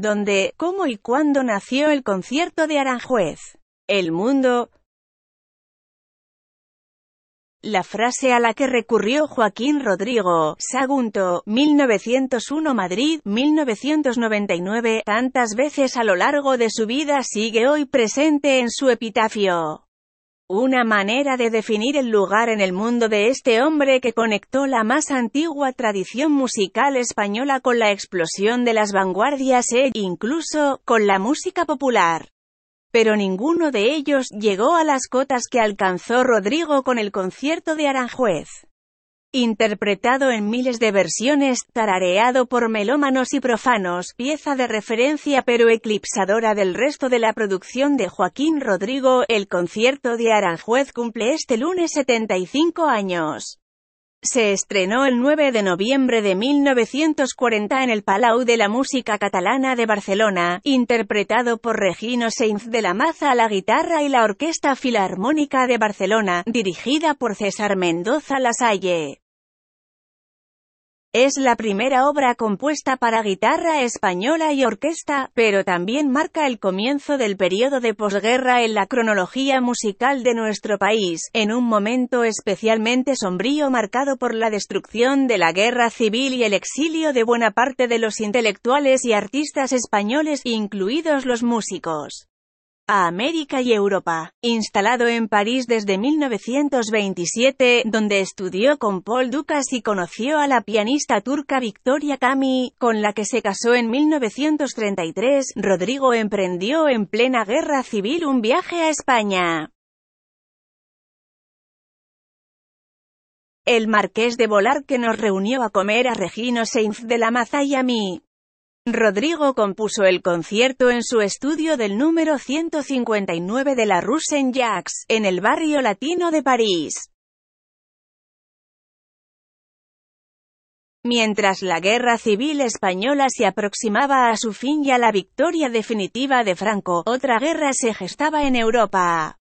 donde, cómo y cuándo nació el concierto de Aranjuez. El mundo. La frase a la que recurrió Joaquín Rodrigo, Sagunto, 1901 Madrid, 1999, tantas veces a lo largo de su vida sigue hoy presente en su epitafio. Una manera de definir el lugar en el mundo de este hombre que conectó la más antigua tradición musical española con la explosión de las vanguardias e, incluso, con la música popular. Pero ninguno de ellos llegó a las cotas que alcanzó Rodrigo con el concierto de Aranjuez. Interpretado en miles de versiones, tarareado por melómanos y profanos, pieza de referencia pero eclipsadora del resto de la producción de Joaquín Rodrigo, el concierto de Aranjuez cumple este lunes 75 años. Se estrenó el 9 de noviembre de 1940 en el Palau de la Música Catalana de Barcelona, interpretado por Regino Sainz de la Maza a la guitarra y la Orquesta Filarmónica de Barcelona, dirigida por César Mendoza Lasalle. Es la primera obra compuesta para guitarra española y orquesta, pero también marca el comienzo del periodo de posguerra en la cronología musical de nuestro país, en un momento especialmente sombrío marcado por la destrucción de la guerra civil y el exilio de buena parte de los intelectuales y artistas españoles, incluidos los músicos a América y Europa. Instalado en París desde 1927, donde estudió con Paul Dukas y conoció a la pianista turca Victoria Kami, con la que se casó en 1933, Rodrigo emprendió en plena guerra civil un viaje a España. El marqués de Volar que nos reunió a comer a Regino Sainz de la Maza y a mí. Rodrigo compuso el concierto en su estudio del número 159 de la Rue Saint-Jacques, en el barrio latino de París. Mientras la guerra civil española se aproximaba a su fin y a la victoria definitiva de Franco, otra guerra se gestaba en Europa.